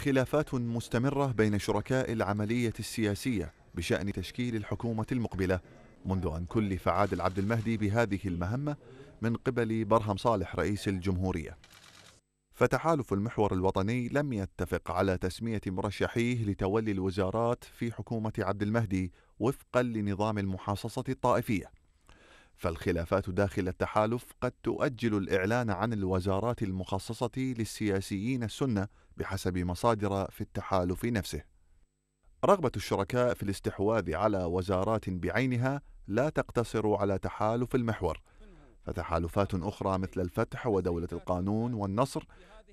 خلافات مستمرة بين شركاء العملية السياسية بشأن تشكيل الحكومة المقبلة منذ أن كلف عادل عبد المهدي بهذه المهمة من قبل برهم صالح رئيس الجمهورية فتحالف المحور الوطني لم يتفق على تسمية مرشحيه لتولي الوزارات في حكومة عبد المهدي وفقا لنظام المحاصصة الطائفية فالخلافات داخل التحالف قد تؤجل الإعلان عن الوزارات المخصصة للسياسيين السنة بحسب مصادر في التحالف نفسه. رغبة الشركاء في الاستحواذ على وزارات بعينها لا تقتصر على تحالف المحور، فتحالفات أخرى مثل الفتح ودولة القانون والنصر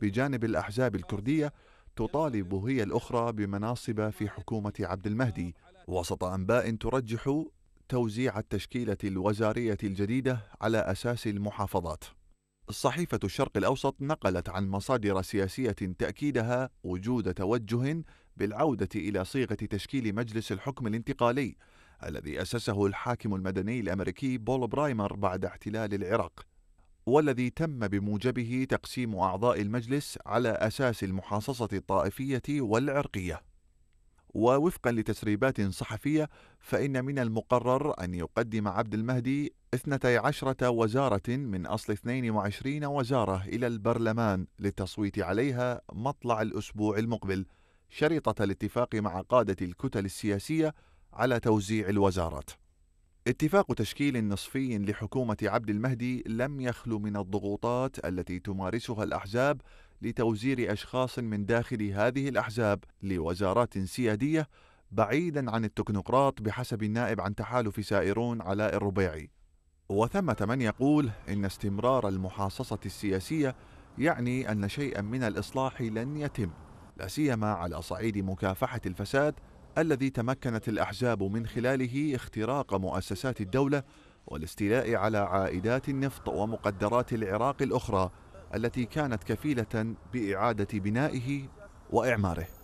بجانب الأحزاب الكردية تطالب هي الأخرى بمناصب في حكومة عبد المهدي وسط أنباء ترجح توزيع التشكيلة الوزارية الجديدة على أساس المحافظات. صحيفة الشرق الأوسط نقلت عن مصادر سياسية تأكيدها وجود توجه بالعودة إلى صيغة تشكيل مجلس الحكم الانتقالي الذي أسسه الحاكم المدني الأمريكي بول برايمر بعد احتلال العراق والذي تم بموجبه تقسيم أعضاء المجلس على أساس المحاصصة الطائفية والعرقية ووفقا لتسريبات صحفية فإن من المقرر أن يقدم عبد المهدي 12 وزارة من أصل 22 وزارة إلى البرلمان للتصويت عليها مطلع الأسبوع المقبل شريطة الاتفاق مع قادة الكتل السياسية على توزيع الوزارات اتفاق تشكيل نصفي لحكومة عبد المهدي لم يخلو من الضغوطات التي تمارسها الأحزاب لتوزير أشخاص من داخل هذه الأحزاب لوزارات سيادية بعيدا عن التكنوقراط بحسب النائب عن تحالف سائرون علاء الربيعي وثمة من يقول إن استمرار المحاصصة السياسية يعني أن شيئا من الإصلاح لن يتم لا سيما على صعيد مكافحة الفساد الذي تمكنت الأحزاب من خلاله اختراق مؤسسات الدولة والاستيلاء على عائدات النفط ومقدرات العراق الأخرى التي كانت كفيلة بإعادة بنائه وإعماره